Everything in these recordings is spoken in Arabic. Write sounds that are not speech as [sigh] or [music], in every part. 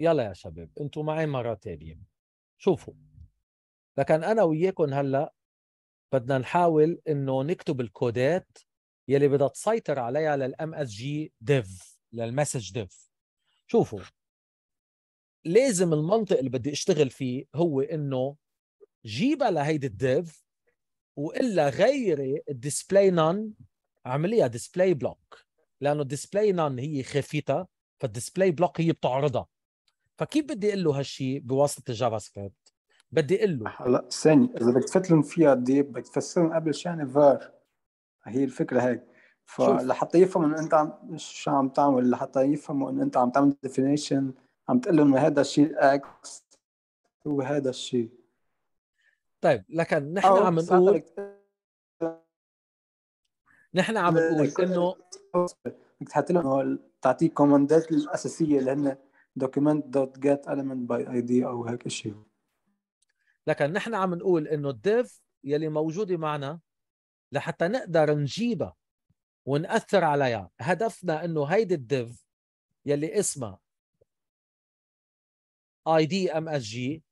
يلا يا شباب انتم معي مرة تانية شوفوا لكن أنا وياكم هلأ بدنا نحاول إنه نكتب الكودات يلي بدها تسيطر عليها للام اس جي ديف للمسج ديف شوفوا لازم المنطق اللي بدي اشتغل فيه هو انه جيبها لهيدي الديف والا غيري الديسبلاي نون اعمليها ديسبلاي بلوك لانه الديسبلاي نون هي خفيتها فالديسبلاي بلوك هي بتعرضها فكيف بدي اقول له هالشيء بواسطه الجافا سكريبت بدي اقول له هلا ثانية اذا بدك تفتلن فيها ديب بدك تفسرهم قبل شو يعني فار هي الفكره هيك فلحتى يفهموا انه انت عم شو عم تعمل لحتى يفهموا انه انت عم تعمل ديفينيشن عم تقول لهم هذا الشيء اكس وهذا الشيء طيب لكن نحن عم نقول نحن عم نقول انه بدك تحط لهم تعطيه كوماندات الاساسيه اللي هن document.getElementById او هيك شيء لكن نحن عم نقول انه الديف يلي موجوده معنا لحتى نقدر نجيبها ونأثر عليها هدفنا انه هيدي الديف يلي اسمها اي دي ام اس جي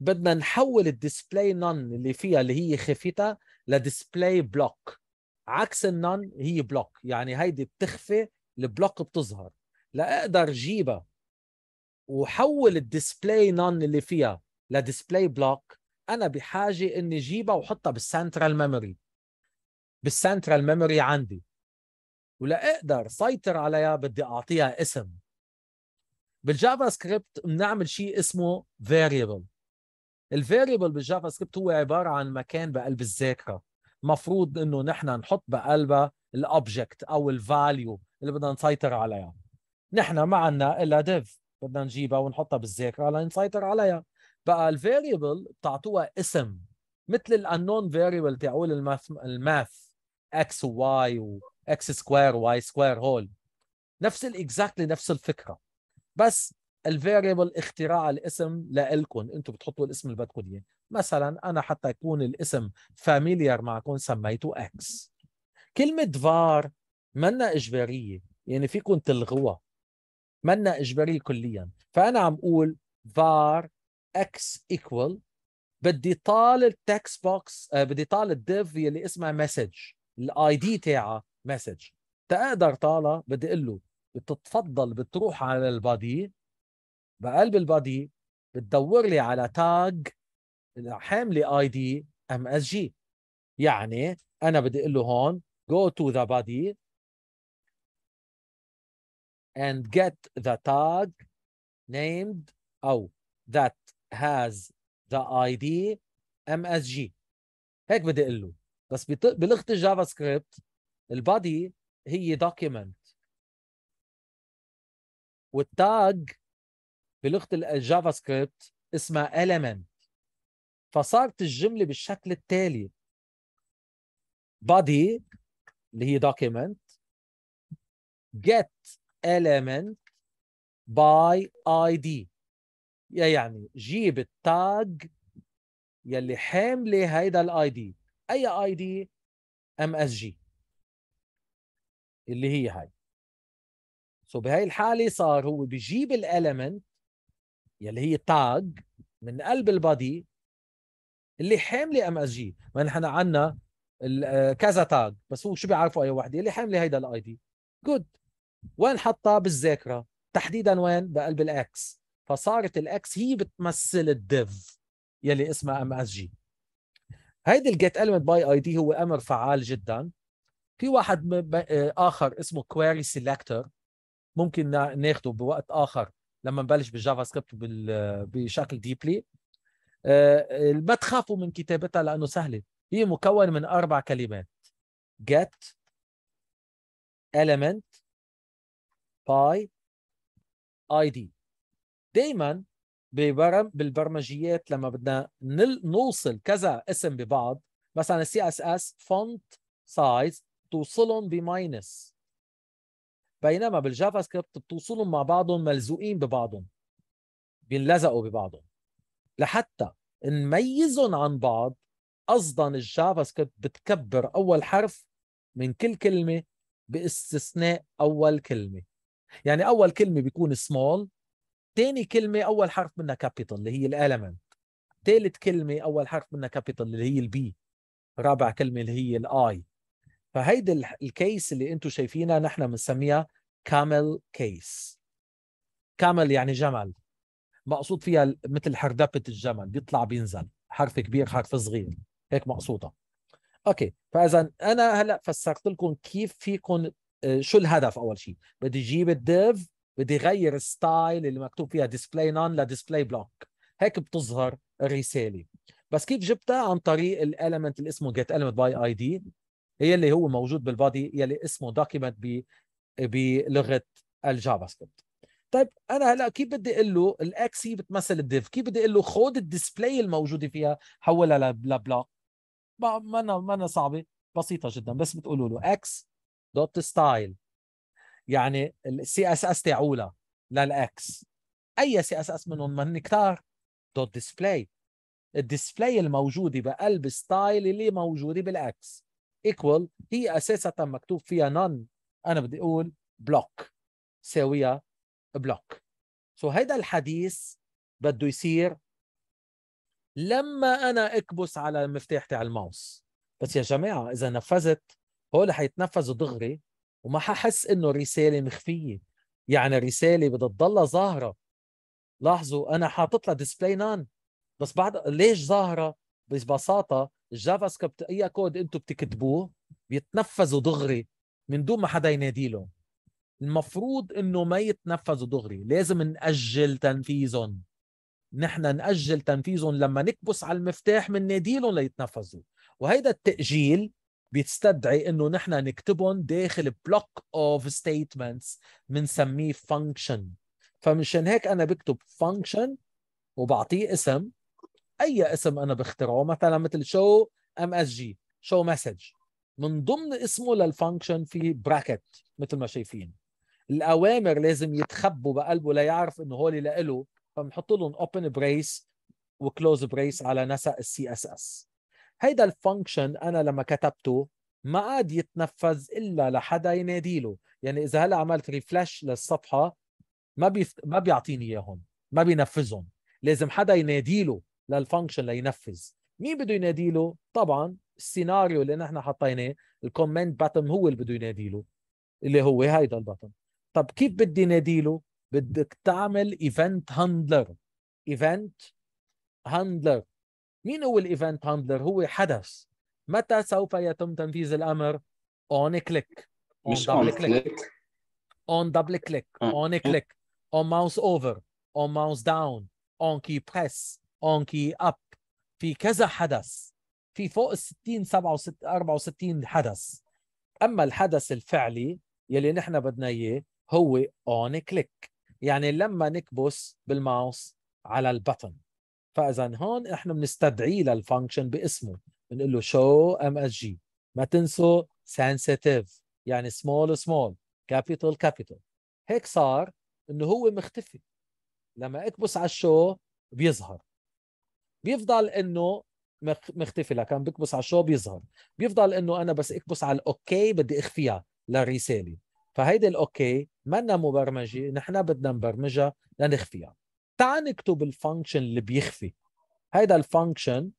بدنا نحول الديسبلاي نون اللي فيها اللي هي خفتها لديسبلاي بلوك عكس النون هي بلوك يعني هيدي بتخفي البلوك بتظهر لاقدر جيبها وحول الديسبلاي نون اللي فيها لديسبلاي بلوك انا بحاجه اني اجيبها واحطها بالسنترال ميموري بالسنترال ميموري عندي ولاقدر سيطر عليها بدي اعطيها اسم بالجافا سكريبت بنعمل شيء اسمه فاريبل الفاريبل بالجافا سكريبت هو عباره عن مكان بقلب الذاكره مفروض انه نحن نحط بقلبها الاوبجكت او الفاليو اللي بدنا نسيطر عليها نحن ما عندنا الا ديف بدنا نجيبها ونحطها بالذاكره لنسيطر عليها بقى الفاريبل بتعطوها اسم مثل الانون فاريبل تعول الماث الماث اكس وواي واكس سكوير واي سكوير هول نفس الاكزاكتلي نفس الفكره بس الفاريبل اختراع الاسم لإلكم انتم بتحطوا الاسم اللي بدكم اياه مثلا انا حتى يكون الاسم فاميليار معكم سميته اكس كلمه فار منا اجباريه يعني فيكم تلغوها منا اجباري كليا فانا عم اقول var x equal بدي طال التكست بوكس آه، بدي طال الديف يلي اسمها مسج الاي دي تاعها مسج تقدر طالها بدي اقول له بتتفضل بتروح على البادي بقلب البادي بتدور لي على تاج حامله اي دي ام اس جي يعني انا بدي اقول له هون جو تو ذا بادي and get the tag named او oh, that has the ID MSG هيك بدي اقول له بس بلغه الجافا سكريبت البادي هي document والتاج بلغه الجافا سكريبت اسمها element فصارت الجمله بالشكل التالي body اللي هي document get element by id يعني جيب التاج يلي حامله هيدا الاي دي اي اي دي ام اس جي اللي هي هاي سو so الحاله صار هو بجيب الاليمنت يلي هي تاج من قلب البادي اللي حامله ام اس جي ما نحن عندنا آه، كذا تاج بس هو شو بيعرفوا اي وحده اللي حامله هيدا الاي دي جود وين حطها بالذاكره تحديدا وين بقلب الاكس فصارت الاكس هي بتمثل الديف يلي اسمها ام اس جي هيدي الجيت المنت باي اي دي هو امر فعال جدا في واحد آه، اخر اسمه كويري سيلكتور ممكن ناخده بوقت اخر لما نبلش بالجافا سكريبت بشكل ديبلي آه، ما تخافوا من كتابتها لانه سهله هي مكون من اربع كلمات get element باي اي دي دائما ببرم بالبرمجيات لما بدنا نوصل كذا اسم ببعض مثلا السي اس اس فونت سايز توصلهم بماينس بينما بالجافا سكريبت بتوصلهم مع بعضهم ملزوقين ببعضهم بينلزقوا ببعضهم لحتى نميزهم عن بعض قصدا الجافا سكريبت بتكبر اول حرف من كل كلمه باستثناء اول كلمه يعني اول كلمه بيكون سمول ثاني كلمه اول حرف منها كابيتال اللي هي الاليمنت ثالث كلمه اول حرف منها كابيتال اللي هي البي رابع كلمه اللي هي الاي فهيدي الكيس اللي انتم شايفينها نحن بنسميها كامل كيس كامل يعني جمل مقصود فيها مثل حردبة الجمل بيطلع بينزل حرف كبير حرف صغير هيك مقصودة اوكي فاذا انا هلا فسرت لكم كيف فيكم آه، شو الهدف اول شيء بدي اجيب الديف بدي اغير الستايل اللي مكتوب فيها ديسبلاي نون لديسبلاي بلوك هيك بتظهر الرساله بس كيف جبتها عن طريق الاليمنت اللي اسمه جيت اليمنت باي اي دي هي اللي هو موجود بالبادي يلي اسمه دوكيمنت ب بلغه الجافا سكريبت طيب انا هلا كيف بدي اقول له الاكس هي بتمثل الديف كيف بدي اقول له خود الديسبلاي الموجوده فيها حولها لبلوك ما ما صعبه بسيطه جدا بس بتقولوا له اكس دوت ستايل يعني السي اس اس تاعولا للاكس اي سي اس اس منهم من كتار دوت ديسبلاي الديسبلاي الموجوده بقلب ستايل اللي موجوده بالاكس ايكوال هي اساسا مكتوب فيها نون انا بدي اقول بلوك ساويه بلوك سو so هيدا الحديث بده يصير لما انا اكبس على المفتاح تاع الماوس بس يا جماعه اذا نفذت هول حيتنفذوا دغري وما ححس انه الرساله مخفيه يعني الرساله بدها تضلها ظاهره لاحظوا انا حاطط لها ديسبلاي نان بس بعد ليش ظاهره ببساطه الجافا سكريبت اي كود انتم بتكتبوه بيتنفذوا دغري من دون ما حدا ينادي لهم المفروض انه ما يتنفذوا دغري لازم ناجل تنفيذهم نحن ناجل تنفيذهم لما نكبس على المفتاح من ناديلهم ليتنفذوا وهيدا التاجيل بتستدعي انه نحن نكتبهم داخل بلوك اوف ستيتمنتس بنسميه فانكشن فمشان هيك انا بكتب فانكشن وبعطيه اسم اي اسم انا بخترعه مثلا مثل شو ام اس جي شو مسج من ضمن اسمه للفانكشن في براكت مثل ما شايفين الاوامر لازم يتخبوا بقلبه ليعرف انه هول لإله فبنحط لهم اوبن بريس وكلوز بريس على نسق السي اس اس هيدا الفانكشن انا لما كتبته ما عاد يتنفذ الا لحدا ينادي له يعني اذا هلا عملت ريفلاش للصفحه ما بيف... ما بيعطيني اياهم ما بينفذهم لازم حدا ينادي له للفانكشن لينفذ مين بده ينادي له طبعا السيناريو اللي نحن حطيناه الكومنت باتم هو اللي بده ينادي له اللي هو هيدا الباتم طب كيف بدي نادي له بدك تعمل ايفنت هاندلر ايفنت هاندلر مين هو الايفنت هاندلر هو حدث متى سوف يتم تنفيذ الامر اون كليك مش دبل كليك اون دبل كليك اون كليك اون ماوس اوفر اون ماوس داون اون كي بريس اون كي اب في كذا حدث في فوق ال 60 67 64 حدث اما الحدث الفعلي يلي نحن بدنا اياه هو اون كليك يعني لما نكبس بالماوس على البتن فاذا هون احنا بنستدعيه للفانكشن باسمه بنقول له شو ام اس جي ما تنسوا سنسيتيف يعني سمول سمول كابيتال كابيتال هيك صار انه هو مختفي لما اكبس على الشو بيظهر بيفضل انه مختفي كان بكبس على الشو بيظهر بيفضل انه انا بس اكبس على الاوكي بدي اخفيها للرساله فهيدي الاوكي منا مبرمجه نحن بدنا نبرمجها لنخفيها تعال نكتب الفانكشن اللي بيخفي هيدا الفانكشن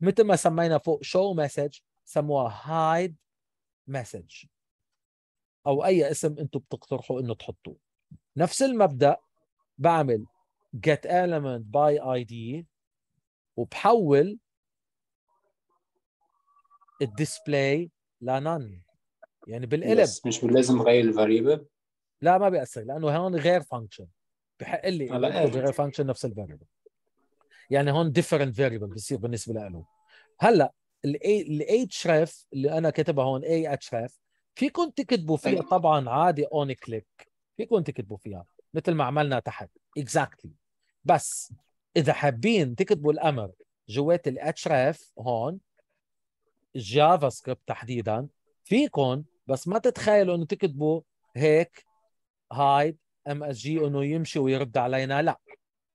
مثل ما سمينا فوق show message سموها هايد مسج او اي اسم انتم بتقترحوا انه تحطوه نفس المبدا بعمل get element by id وبحول الديسبلاي لنن يعني بالقلب مش لازم غير الفاريبل لا ما بيأثر لانه هون غير فانكشن بحق لي على الاقل فانكشن نفس الفاريبل يعني هون ديفرنت فاريبل بصير بالنسبه له هلا الاي اتشراف اللي انا كاتبها هون اي اتشراف فيكم تكتبوا فيها أيوه. طبعا عادي اون كليك فيكم تكتبوا فيها مثل ما عملنا تحت اكزاكتلي exactly. بس اذا حابين تكتبوا الامر جوات الاتشراف هون الجافا سكريبت تحديدا فيكم بس ما تتخيلوا انه تكتبوا هيك هايد ام اس جي انه يمشي ويرد علينا لا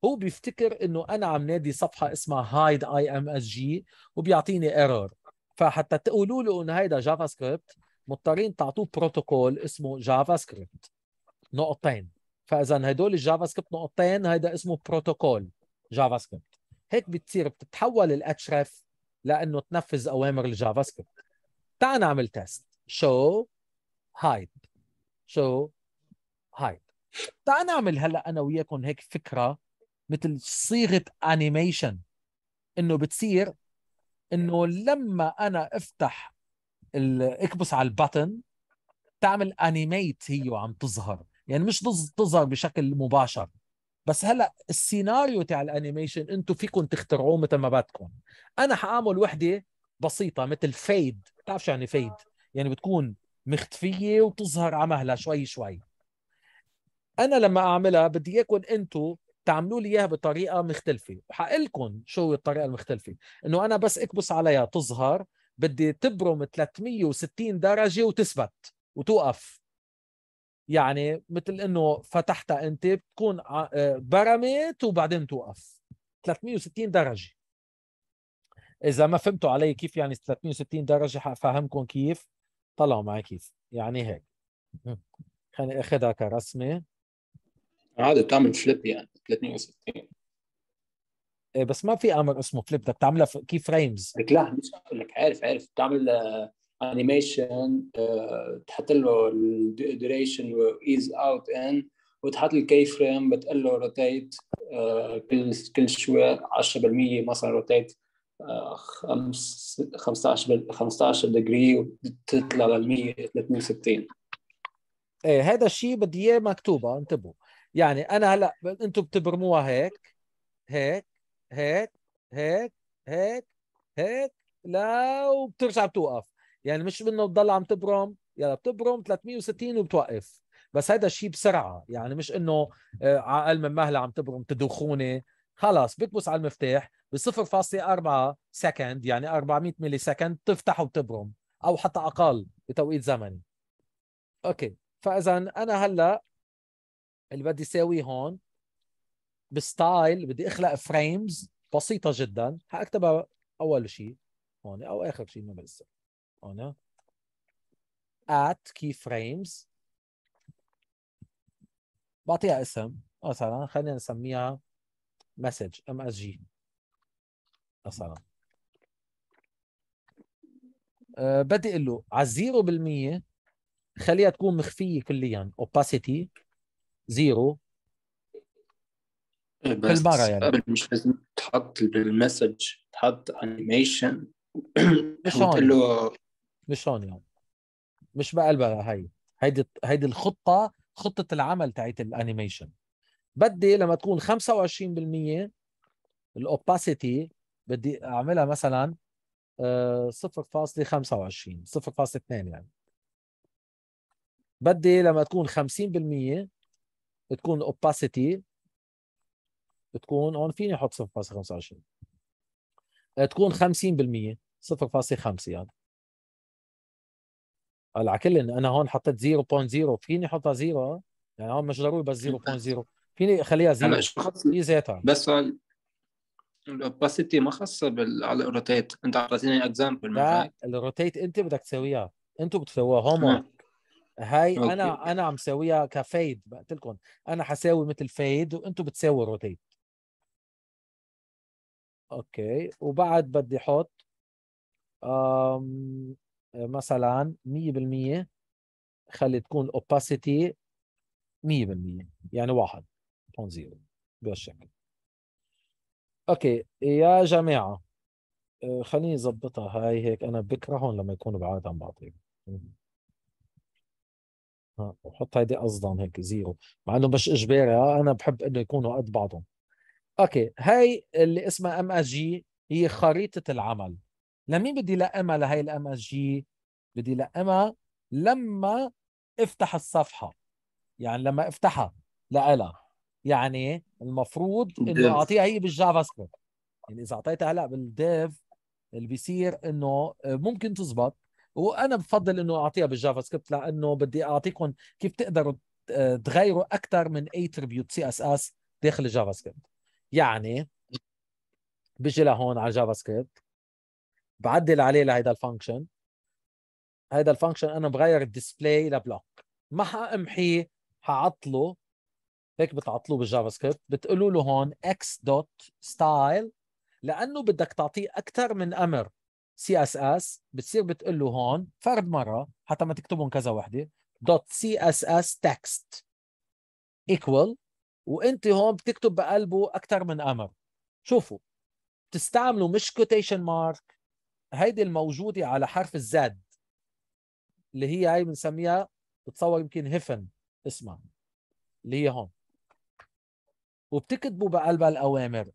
هو بيفتكر انه انا عم نادي صفحه اسمها هايد اي ام اس جي وبيعطيني ايرور فحتى تقولوا له انه هيدا جافا سكريبت مضطرين تعطوه بروتوكول اسمه جافا سكريبت نقطتين فاذا هدول الجافا سكريبت نقطتين هيدا اسمه بروتوكول جافا سكريبت هيك بتصير بتتحول الاتش ريف لانه تنفذ اوامر الجافا سكريبت تعال نعمل تيست شو هايد شو هايد تعال نعمل هلا انا وياكم هيك فكره مثل صيغه انيميشن انه بتصير انه لما انا افتح اكبس على البتن تعمل انيميت هي وعم تظهر يعني مش تظهر بشكل مباشر بس هلا السيناريو تاع الانيميشن انتم فيكم تخترعوه مثل ما بدكم انا حاعمل وحده بسيطه مثل فيد بتعرف شو يعني فيد يعني بتكون مختفيه وتظهر على مهلها شوي شوي انا لما اعملها بدي اياكم انتم تعملوا لي اياها بطريقه مختلفه وحقلكم شو الطريقه المختلفه انه انا بس اكبس عليها تظهر بدي تبرم 360 درجه وتثبت وتوقف يعني مثل انه فتحتها انت بتكون آه، برمت وبعدين توقف 360 درجه اذا ما فهمتوا علي كيف يعني 360 درجه حفهمكم كيف طلعوا معي كيف يعني هيك [laughs] خليني اخذها كرسمه عادي بتعمل فليب يعني 360 إيه، بس ما في امر اسمه فليب بدك تعملها كي فريمز لك لا مش لك عارف عارف بتعمل انيميشن آه، آه، تحط له الديوريشن وايز اوت ان وتحط الكي فريم بتقول له روتيت آه، كل كل شوي 10% مثلا روتيت 15 15 ديجري وتطلع لل 100 360 ايه هذا الشيء بدي اياه مكتوبه انتبهوا يعني انا هلا انتم بتبرموها هيك هيك هيك هيك هيك هيك لا وبترجع بتوقف يعني مش انه بتضل عم تبرم يلا بتبرم 360 وبتوقف بس هذا الشيء بسرعه يعني مش انه على آه، اقل من مهله عم تبرم تدوخونه خلاص بتبص على المفتاح ب 0.4 سكند يعني 400 ملي سكند تفتح وبتبرم او حتى اقل بتوقيت زمني اوكي فاذا انا هلا اللي بدي اساويه هون بستايل بدي اخلق فريمز بسيطه جدا حاكتبها اول شيء هون او اخر شيء ما بنسى هون ات كي فريمز بعطيها اسم مثلا خلينا نسميها مسج ام اس جي مثلا آه، بدي اقول له على 0% خليها تكون مخفيه كليا opacity زيرو إيه، بس يعني قبل مش لازم تحط المسج تحط انيميشن [coughs] مش هون له... يعني. مش هون يعني مش بقلبها هي هيدي هيدي الخطه خطه العمل تاعت الانيميشن بدي لما تكون 25% الاوباسيتي بدي اعملها مثلا 0.25 آه، 0.2 يعني بدي لما تكون 50% تكون opacity تكون هون فيني احط 0.25 آه، تكون 50% 0.5 يعني على كل إن انا هون حطيت 0.0 فيني احطها 0 يعني هون مش ضروري بس 0.0 فيني اخليها 0 هي ذاتها بس الاوباسيتي ما خاصه بال... على الروتيت انت اعطيتني اكزامبل لا الروتيت انت بدك تسويها انتم بتسووها هون هاي أوكي. انا انا عم ساويها كفيد قلت لكم انا حساوي مثل فيد وانتم بتساوي روتيت اوكي وبعد بدي احط مثلا 100% خلي تكون اوباسيتي 100% يعني واحد زيرو بهالشكل اوكي يا جماعه آه، خليني اظبطها هاي هيك انا بكرههم لما يكونوا بعاد عن بعض وحط هيدي قصدا هيك زيرو مع انه مش اجباري اه انا بحب انه يكونوا قد بعضهم اوكي هاي اللي اسمها ام اس جي هي خريطه العمل لمين بدي لقمها لهي الام اس جي بدي لقمها لما افتح الصفحه يعني لما افتحها لالا يعني المفروض انه اعطيها هي بالجافا سكريبت يعني اذا اعطيتها هلا بالديف اللي بيصير انه ممكن تزبط وانا بفضل انه اعطيها بالجافا سكريبت لانه بدي اعطيكم كيف تقدروا آه، تغيروا اكثر من اي تريبيوت سي اس اس داخل الجافا سكريبت يعني بيجي لهون على الجافا سكريبت بعدل عليه لهيدا الفانكشن هيدا الفانكشن انا بغير الديسبلاي لبلوك ما حامحيه حعطله هيك بتعطلوه بالجافا سكريبت بتقولوا له هون اكس دوت ستايل لانه بدك تعطيه اكثر من امر سي اس اس بتصير بتقول له هون فرد مره حتى ما تكتبهم كذا وحده دوت سي اس اس تكست ايكوال وانت هون بتكتب بقلبه اكثر من امر شوفوا بتستعملوا مش كوتيشن مارك هيدي الموجوده على حرف الزاد اللي هي هاي بنسميها بتصور يمكن هفن اسمها اللي هي هون وبتكتبوا بقلبها الاوامر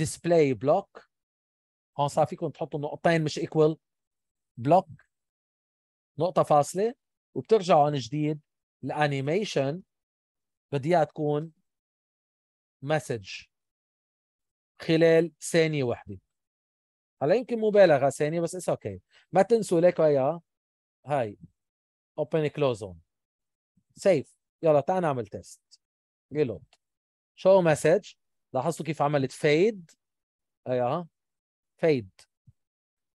display block هون صار فيكم تحطوا نقطتين مش ايكوال بلوك نقطة فاصلة وبترجعوا عن جديد الانيميشن بدي اياها تكون مسج خلال ثانية واحدة هلا يمكن مبالغة ثانية بس اتس اوكي ما تنسوا ليك يا هاي اوبن كلوز اون سيف يلا تعال نعمل تيست ريلود شو مسج لاحظتوا كيف عملت فيد ايوه فيد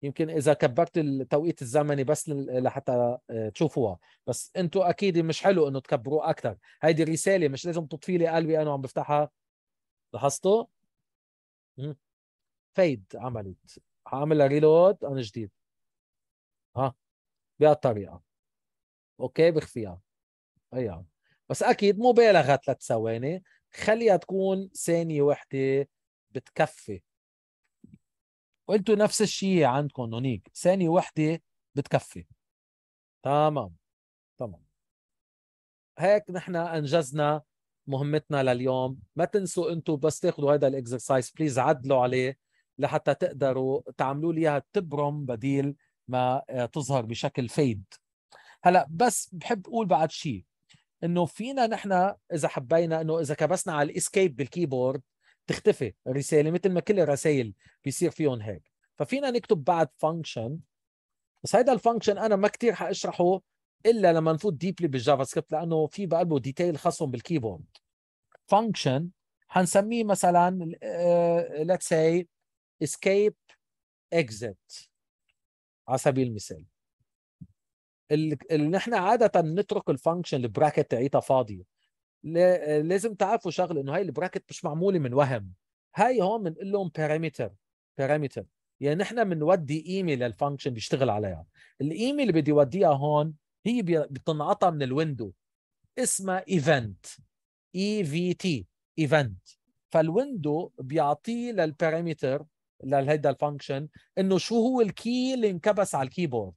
يمكن اذا كبرت التوقيت الزمني بس لحتى آه، تشوفوها بس انتم اكيد مش حلو انه تكبروه اكثر هيدي رساله مش لازم تطفي لي قلبي انا عم بفتحها لاحظتوا فيد عملت هعمل ريلود انا جديد ها بهالطريقه اوكي بخفيها اي بس اكيد مبالغه ثلاث ثواني خليها تكون ثانيه وحده بتكفي وانتم نفس الشيء عندكم هونيك ثانية وحدة بتكفي تمام تمام هيك نحن انجزنا مهمتنا لليوم ما تنسوا انتم بس تاخذوا هذا الاكسرسايز بليز عدلوا عليه لحتى تقدروا تعملوا لي اياها تبرم بديل ما آه، تظهر بشكل فيد هلا بس بحب اقول بعد شيء انه فينا نحن اذا حبينا انه اذا كبسنا على الاسكيب بالكيبورد تختفي الرساله مثل ما كل الرسائل بيصير فيهم هيك ففينا نكتب بعد فانكشن بس هيدا الفانكشن انا ما كتير حاشرحه الا لما نفوت ديبلي بالجافا سكريبت لانه في بقلبه ديتيل خاصهم بالكيبورد فانكشن حنسميه مثلا ليتس سي اسكيب اكزيت على سبيل المثال اللي نحن عاده نترك الفانكشن البراكت تاعيتها فاضيه آه، لازم تعرفوا شغله انه هاي البراكت مش معموله من وهم هاي هون بنقول لهم بارامتر بارامتر يعني نحن بنودي قيمه للفانكشن بيشتغل عليها القيمه اللي بدي وديها هون هي بتنعطى من الويندو اسمها ايفنت اي في تي ايفنت فالويندو بيعطيه للبارامتر لهيدا الفانكشن انه شو هو الكي اللي انكبس على الكيبورد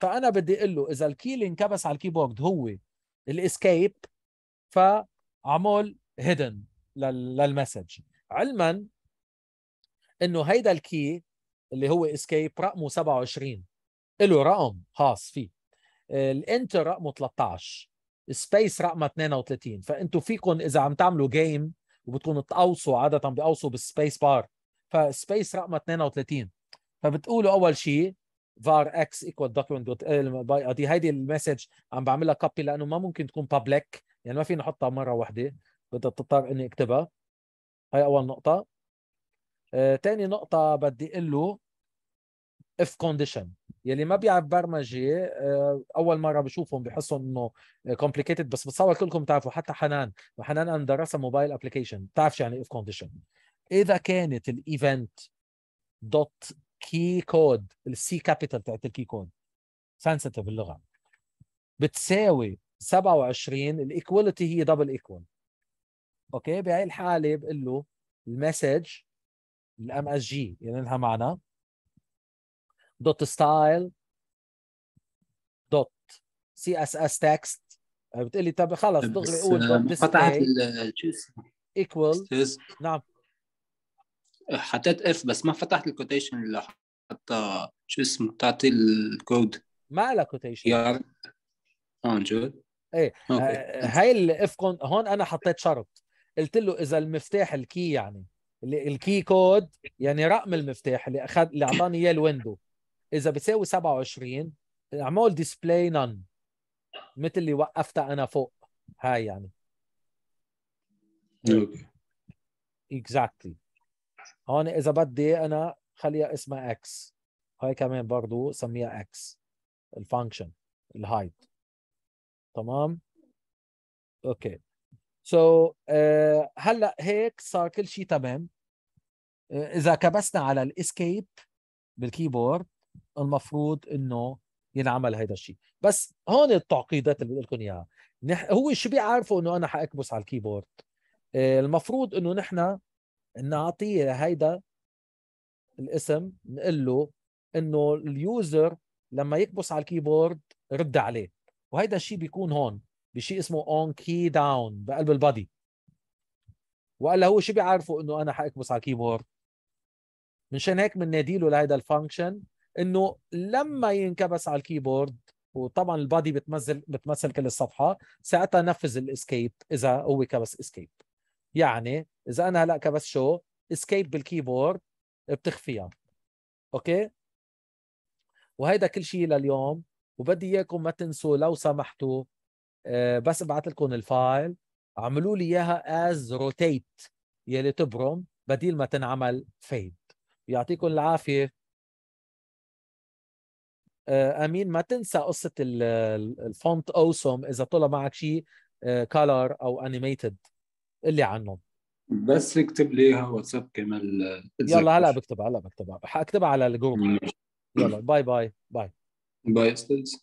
فانا بدي اقول له اذا الكي اللي انكبس على الكيبورد هو الاسكيب فعمول هيدن للمسج علما انه هيدا الكي اللي هو اسكيب رقمه 27 له رقم خاص فيه الانتر رقمه 13 سبيس رقمه 32 فانتم فيكم اذا عم تعملوا جيم وبتكون تقوصوا عاده بقوصوا بالسبيس بار فسبيس رقمه 32 فبتقولوا اول شيء var x equal document dot هيدي المسج عم بعملها كوبي لانه ما ممكن تكون بابليك يعني ما فيني احطها مره واحده بدي تضطر اني اكتبها هاي اول نقطه آه، نقطه بدي اقول له اف كونديشن يلي ما بيعرف برمجه آه، اول مره بشوفهم بحسهم انه كومبليكيتد بس بتصور كلكم بتعرفوا حتى حنان وحنان انا درسها موبايل ابلكيشن بتعرف شو يعني اف كونديشن اذا كانت الايفنت دوت كي كود السي كابيتال تاعت الكي كود سنسيتيف اللغه بتساوي 27 الايكواليتي هي دبل ايكوال اوكي بهي الحاله بقول له المسج الام اس جي اللي لها معنى دوت ستايل دوت سي اس اس تكست بتقول لي طب خلص دغري قول قطعت ايكوال نعم حطيت اف بس ما فتحت الكوتيشن اللي حتى شو اسمه تعطي الكود ما لها كوتيشن اه ايه آه، آه، هاي الافكون هون انا حطيت شرط قلت له اذا المفتاح الكي يعني الكي كود يعني رقم المفتاح اللي اخذ اللي اعطاني اياه الويندو اذا بتساوي 27 اعمل ديسبلاي نون مثل اللي وقفتها انا فوق هاي يعني اوكي اكزاكتلي هون اذا بدي انا خليها اسمها اكس هاي كمان برضو سميها اكس الفانكشن الهايت تمام اوكي سو آه، هلا هيك صار كل شيء تمام آه، اذا كبسنا على الاسكيب بالكيبورد المفروض انه ينعمل هيدا الشيء بس هون التعقيدات اللي بقول لكم اياها نح... هو شو بيعرفوا انه انا حاكبس على الكيبورد آه، المفروض انه نحن نعطيه لهيدا الاسم نقول له انه اليوزر لما يكبس على الكيبورد رد عليه وهيدا الشيء بيكون هون بشيء اسمه اون كي داون بقلب البادي وقال له هو شو بيعرفه انه انا حاكبس على الكيبورد مشان هيك بنادي له لهيدا الفانكشن انه لما ينكبس على الكيبورد وطبعا البادي بتمثل بتمثل كل الصفحه ساعتها نفذ الاسكيب اذا هو كبس اسكيب يعني اذا انا هلا كبس شو اسكيب بالكيبورد بتخفيها اوكي وهيدا كل شيء لليوم وبدي اياكم ما تنسوا لو سمحتوا آه، بس ابعث لكم الفايل اعملوا لي اياها از روتيت يلي تبرم بديل ما تنعمل فيد يعطيكم العافيه آه، امين ما تنسى قصه الفونت اوسم اذا طلع معك شيء كلر آه، او انيميتد اللي عنهم بس اكتب لي واتساب كمان يلا هلا بكتبها هلا بكتبها حاكتبها على الجروب يلا باي باي باي By instance?